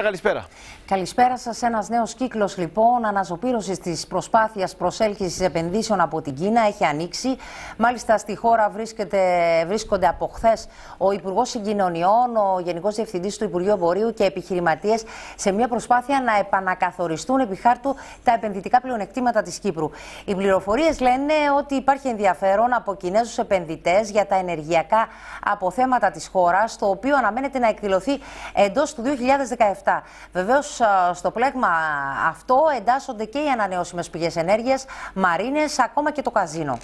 καλησπέρα. Καλησπέρα σας. Ένας νέος κύκλος λοιπόν αναζωπήρωσης της προσπάθειας προσέλκυσης επενδύσεων από την Κίνα έχει ανοίξει. Μάλιστα στη χώρα βρίσκεται, βρίσκονται από χθες ο Υπουργός Συγκοινωνιών, ο Γενικός Διευθυντής του Υπουργείου Εμπορίου και επιχειρηματίες σε μια προσπάθεια να επανακαθοριστούν επί χάρτου τα επενδυτικά πλεονεκτήματα της Κύπρου. Οι πληροφορίες λένε ότι υπάρχει ενδιαφέρον από Κινέζους επενδυτές για τα ενεργειακά αποθέματα της χώρας, το οποίο αναμένεται να εκδηλωθεί εντός του 2017. Βεβαίως Βεβαίω, στο πλέγμα αυτό εντάσσονται και οι ανανεώσιμες πηγές ενέργειας, μαρίνες, ακόμα και το καζίνο.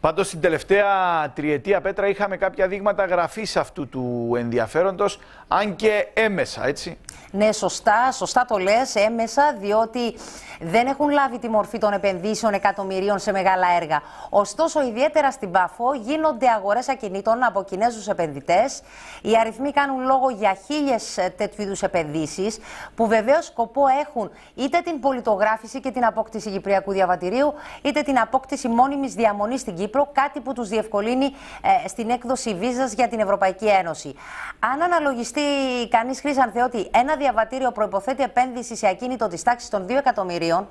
Πάντως στην τελευταία τριετία πέτρα είχαμε κάποια δείγματα γραφής αυτού του ενδιαφέροντος, αν και έμεσα, έτσι. Ναι, σωστά, σωστά το λες, έμεσα, διότι δεν έχουν λάβει τη μορφή των επενδύσεων εκατομμυρίων σε μεγάλα έργα. Ωστόσο, ιδιαίτερα στην Πάφο γίνονται αγορές ακινήτων από Κινέζους επενδυτές. Οι αριθμοί κάνουν λόγο για χίλιες ε, τέτοιου είδους επενδύσεις, που βεβαίως σκοπό έχουν είτε την πολιτογράφηση και την απόκτηση Κυπριακού διαβατηρίου, είτε την απόκτηση μόνιμης διαμονής στην Κύπρο Κύπρο, κάτι που τους διευκολύνει ε, στην έκδοση βίζας για την Ευρωπαϊκή Ένωση. Αν αναλογιστεί κανείς, Χρήσανθε, ότι ένα διαβατήριο προποθέτει επένδυσης σε ακίνητο της τάξης των 2 εκατομμυρίων,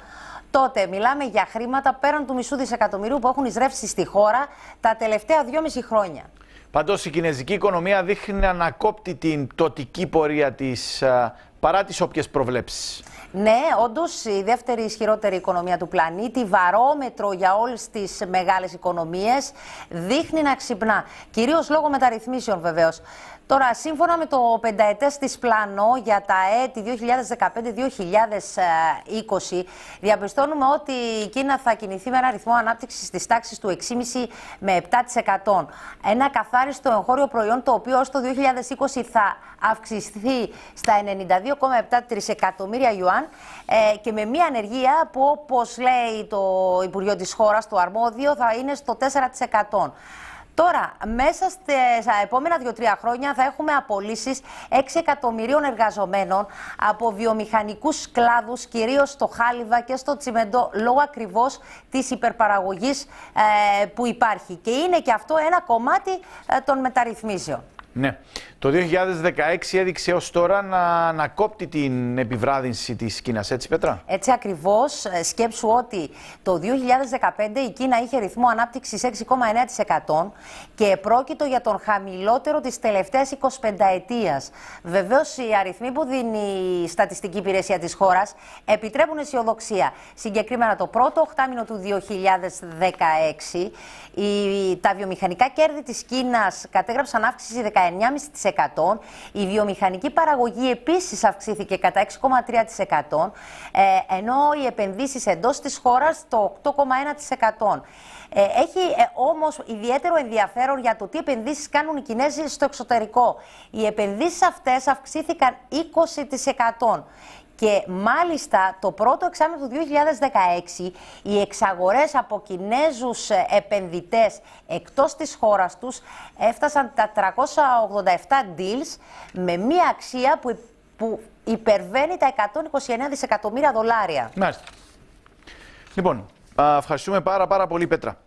τότε μιλάμε για χρήματα πέραν του μισού δισεκατομμυρίου που έχουν εισρεύσει στη χώρα τα τελευταία 2,5 χρόνια. Πάντως, η κινέζικη οικονομία δείχνει να ανακόπτει την πτωτική πορεία της ε, παρά τις όποιες προβλέψεις. Ναι, όντως η δεύτερη ισχυρότερη οικονομία του πλανήτη, βαρόμετρο για όλες τις μεγάλες οικονομίες, δείχνει να ξυπνά. Κυρίως λόγω μεταρρυθμίσεων βεβαίως. Τώρα, σύμφωνα με το πενταετές της πλάνο για τα έτη 2015-2020, διαπιστώνουμε ότι η Κίνα θα κινηθεί με ένα ρυθμό ανάπτυξης της τάξης του 6,5 με 7%. Ένα καθάριστο εγχώριο προϊόν το οποίο ως το 2020 θα αυξηθεί στα 2,7 τρισεκατομμύρια Ιουάν ε, και με μια ανεργία που όπως λέει το Υπουργείο της χώρας, το αρμόδιο, θα είναι στο 4%. Τώρα, μέσα στα επόμενα 2-3 χρόνια θα έχουμε απολύσεις 6 εκατομμυρίων εργαζομένων από βιομηχανικούς κλάδους, κυρίως στο χάλιβα και στο τσιμεντό, λόγω ακριβώς της υπερπαραγωγής ε, που υπάρχει. Και είναι και αυτό ένα κομμάτι ε, των μεταρρυθμίσεων. Ναι. Το 2016 έδειξε ως τώρα να, ανακόπτει την επιβράδυνση της Κίνας, έτσι Πέτρα. Έτσι ακριβώς. Ε, σκέψου ότι το 2015 η Κίνα είχε ρυθμό ανάπτυξης 6,9% και πρόκειτο για τον χαμηλότερο της τελευταίας 25 ετίας. Βεβαίως οι αριθμοί που δίνει η στατιστική υπηρεσία της χώρας επιτρέπουν αισιοδοξία. Συγκεκριμένα το πρώτο οχτάμινο του 2016 τα βιομηχανικά κέρδη της Κίνας κατέγραψαν αύξηση 19,5% η βιομηχανική παραγωγή επίσης αυξήθηκε κατά 6,3%, ε, ενώ οι επενδύσεις εντός της χώρας το 8,1%. Ε, έχει ε, όμως ιδιαίτερο ενδιαφέρον για το τι επενδύσεις κάνουν οι Κινέζοι στο εξωτερικό. Οι επενδύσεις αυτές αυξήθηκαν 20%. Και μάλιστα το πρώτο εξάμεινο του 2016 οι εξαγορές από Κινέζους επενδυτές εκτός της χώρας τους έφτασαν τα 387 deals με μία αξία που, που υπερβαίνει τα 129 δισεκατομμύρια δολάρια. Μάλιστα. Λοιπόν, ευχαριστούμε πάρα πάρα πολύ Πέτρα.